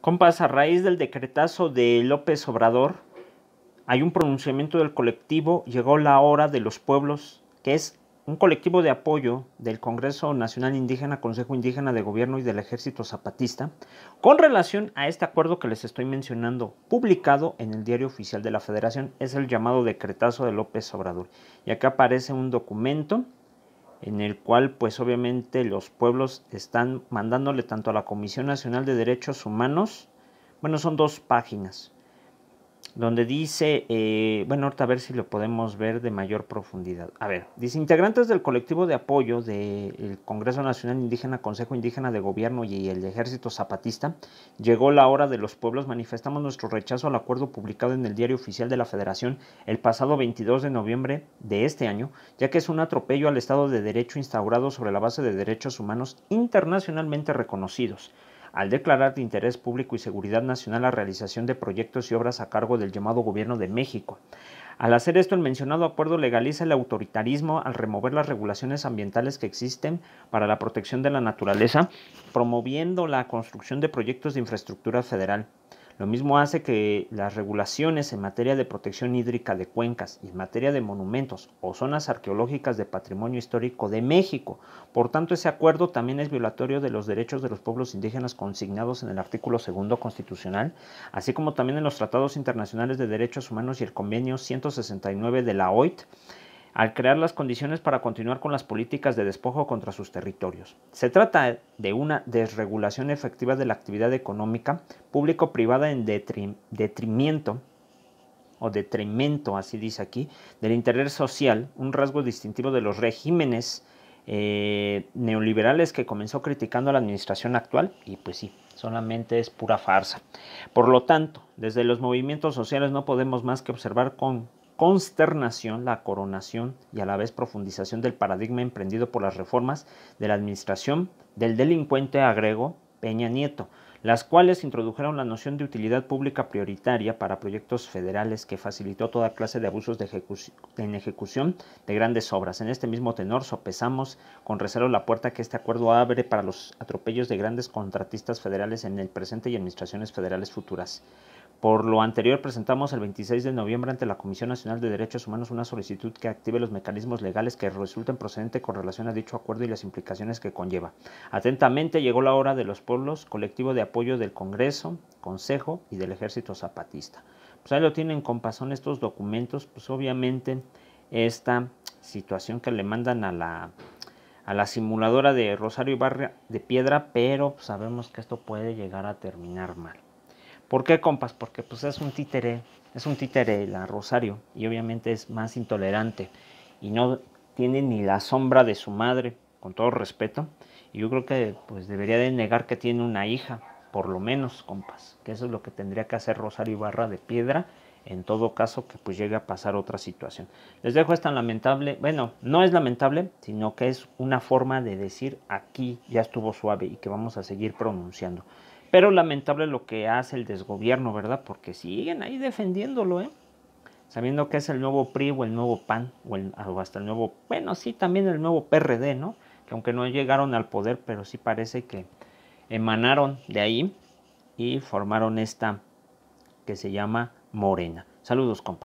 Compas, a raíz del decretazo de López Obrador, hay un pronunciamiento del colectivo Llegó la hora de los pueblos, que es un colectivo de apoyo del Congreso Nacional Indígena, Consejo Indígena de Gobierno y del Ejército Zapatista, con relación a este acuerdo que les estoy mencionando, publicado en el Diario Oficial de la Federación, es el llamado decretazo de López Obrador. Y acá aparece un documento en el cual pues obviamente los pueblos están mandándole tanto a la Comisión Nacional de Derechos Humanos, bueno, son dos páginas, donde dice, eh, bueno, ahorita a ver si lo podemos ver de mayor profundidad. A ver, dice, integrantes del colectivo de apoyo del Congreso Nacional Indígena, Consejo Indígena de Gobierno y el Ejército Zapatista, llegó la hora de los pueblos, manifestamos nuestro rechazo al acuerdo publicado en el Diario Oficial de la Federación el pasado 22 de noviembre de este año, ya que es un atropello al Estado de Derecho instaurado sobre la base de derechos humanos internacionalmente reconocidos al declarar de interés público y seguridad nacional la realización de proyectos y obras a cargo del llamado Gobierno de México. Al hacer esto, el mencionado acuerdo legaliza el autoritarismo al remover las regulaciones ambientales que existen para la protección de la naturaleza, promoviendo la construcción de proyectos de infraestructura federal. Lo mismo hace que las regulaciones en materia de protección hídrica de cuencas y en materia de monumentos o zonas arqueológicas de patrimonio histórico de México. Por tanto, ese acuerdo también es violatorio de los derechos de los pueblos indígenas consignados en el artículo segundo constitucional, así como también en los tratados internacionales de derechos humanos y el convenio 169 de la OIT al crear las condiciones para continuar con las políticas de despojo contra sus territorios. Se trata de una desregulación efectiva de la actividad económica público-privada en detrimento o detrimento, así dice aquí, del interés social, un rasgo distintivo de los regímenes eh, neoliberales que comenzó criticando a la administración actual y pues sí, solamente es pura farsa. Por lo tanto, desde los movimientos sociales no podemos más que observar con consternación, la coronación y a la vez profundización del paradigma emprendido por las reformas de la administración del delincuente agrego Peña Nieto, las cuales introdujeron la noción de utilidad pública prioritaria para proyectos federales que facilitó toda clase de abusos de en ejecución de grandes obras. En este mismo tenor sopesamos con recelo la puerta que este acuerdo abre para los atropellos de grandes contratistas federales en el presente y administraciones federales futuras. Por lo anterior, presentamos el 26 de noviembre ante la Comisión Nacional de Derechos Humanos una solicitud que active los mecanismos legales que resulten procedentes con relación a dicho acuerdo y las implicaciones que conlleva. Atentamente llegó la hora de los pueblos, colectivo de apoyo del Congreso, Consejo y del Ejército Zapatista. Pues ahí lo tienen con pasón estos documentos, pues obviamente esta situación que le mandan a la, a la simuladora de Rosario Barrio de Piedra, pero sabemos que esto puede llegar a terminar mal. ¿Por qué, compas? Porque pues es un títere, es un títere la Rosario y obviamente es más intolerante y no tiene ni la sombra de su madre, con todo respeto. Y yo creo que pues debería de negar que tiene una hija, por lo menos, compas, que eso es lo que tendría que hacer Rosario Barra de Piedra en todo caso que pues llegue a pasar otra situación. Les dejo esta lamentable, bueno, no es lamentable, sino que es una forma de decir aquí ya estuvo suave y que vamos a seguir pronunciando. Pero lamentable lo que hace el desgobierno, ¿verdad? Porque siguen ahí defendiéndolo, ¿eh? Sabiendo que es el nuevo PRI o el nuevo PAN, o, el, o hasta el nuevo, bueno, sí, también el nuevo PRD, ¿no? Que aunque no llegaron al poder, pero sí parece que emanaron de ahí y formaron esta que se llama Morena. Saludos, compa.